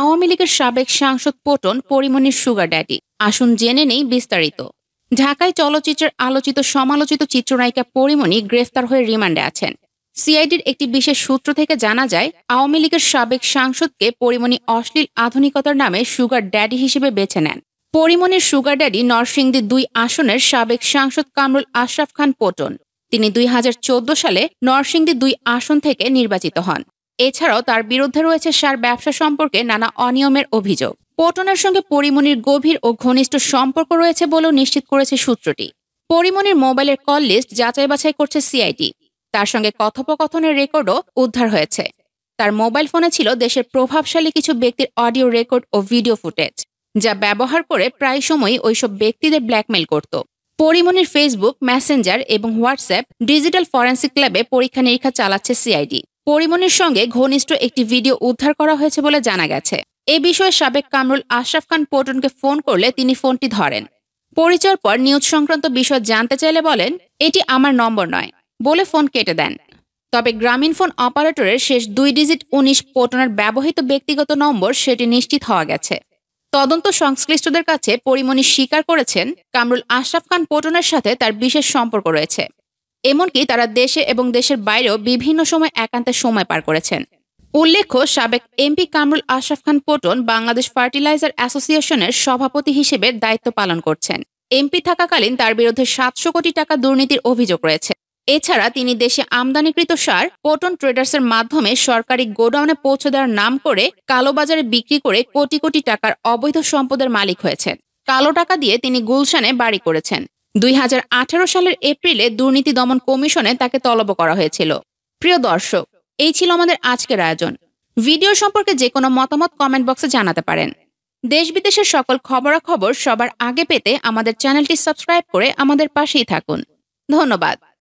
আওয়ামী লীগের সাবেক সাংসদ পটন পরিমণির সুগার ড্যাডি আসুন জেনে নেই বিস্তারিত ঢাকায় চলচ্চিত্রের আলোচিত সমালোচিত চিত্রনায়িকা পরিমণি গ্রেফতার হয়ে রিমান্ডে আছেন সিআইডির একটি বিশেষ সূত্র থেকে জানা যায় আওয়ামী লীগের সাবেক সাংসদকে পরিমণি অশ্লীল আধুনিকতার নামে সুগার ড্যাডি হিসেবে বেছে নেন পরিমণির সুগার ড্যাডি নরসিংদী দুই আসনের সাবেক সাংসদ কামরুল আশরাফ খান পটন তিনি দুই সালে নরসিংদী দুই আসন থেকে নির্বাচিত হন এছাড়াও তার বিরুদ্ধে রয়েছে সার ব্যবসা সম্পর্কে নানা অনিয়মের অভিযোগ পটনের সঙ্গে পরিমনির গভীর ও ঘনিষ্ঠ সম্পর্ক রয়েছে বলেও নিশ্চিত করেছে সূত্রটি পরিমনির মোবাইলের কল লিস্ট যাচাই বাছাই করছে সিআইডি তার সঙ্গে কথোপকথনের রেকর্ডও উদ্ধার হয়েছে তার মোবাইল ফোনে ছিল দেশের প্রভাবশালী কিছু ব্যক্তির অডিও রেকর্ড ও ভিডিও ফুটেজ যা ব্যবহার করে প্রায় সময়ই ওইসব ব্যক্তিদের ব্ল্যাকমেল করত পরিমণির ফেসবুক মেসেঞ্জার এবং হোয়াটসঅ্যাপ ডিজিটাল ফরেন্সিক ক্লাবে পরীক্ষা নিরীক্ষা চালাচ্ছে সিআইডি পরিমনির সঙ্গে ঘনিষ্ঠ একটি ভিডিও উদ্ধার করা হয়েছে বলে জানা গেছে এ বিষয়ে সাবেক কামরুল আশরাফ খান পটনকে ফোন করলে তিনি ফোনটি ধরেন পরিচয়ের পর নিউজ সংক্রান্ত বিষয় জানতে চাইলে বলেন এটি আমার নম্বর নয় বলে ফোন কেটে দেন তবে গ্রামীণ ফোন অপারেটরের শেষ দুই ডিজিট উনিশ পটনের ব্যবহৃত ব্যক্তিগত নম্বর সেটি নিশ্চিত হওয়া গেছে তদন্ত সংশ্লিষ্টদের কাছে পরিমণি স্বীকার করেছেন কামরুল আশরাফ খান পটনের সাথে তার বিশেষ সম্পর্ক রয়েছে এমনকি তারা দেশে এবং দেশের বাইরেও বিভিন্ন সময় একান্তে সময় পার করেছেন উল্লেখ্য সাবেক এমপি কামরুল আশরাফ খান পোটন বাংলাদেশ ফার্টিলাইজার অ্যাসোসিয়েশনের সভাপতি হিসেবে দায়িত্ব পালন করছেন এমপি থাকাকালীন তার বিরুদ্ধে সাতশো কোটি টাকা দুর্নীতির অভিযোগ রয়েছে এছাড়া তিনি দেশে আমদানিকৃত সার পোটন ট্রেডার্সের মাধ্যমে সরকারি গোডাউনে পৌঁছে দেওয়ার নাম করে কালোবাজারে বিক্রি করে কোটি কোটি টাকার অবৈধ সম্পদের মালিক হয়েছেন কালো টাকা দিয়ে তিনি গুলশানে বাড়ি করেছেন দুই সালের এপ্রিলে দুর্নীতি দমন কমিশনে তাকে তলব করা হয়েছিল প্রিয় দর্শক এই ছিল আমাদের আজকের আয়োজন ভিডিও সম্পর্কে যে কোনো মতামত কমেন্ট বক্সে জানাতে পারেন দেশ বিদেশের সকল খবরাখবর সবার আগে পেতে আমাদের চ্যানেলটি সাবস্ক্রাইব করে আমাদের পাশেই থাকুন ধন্যবাদ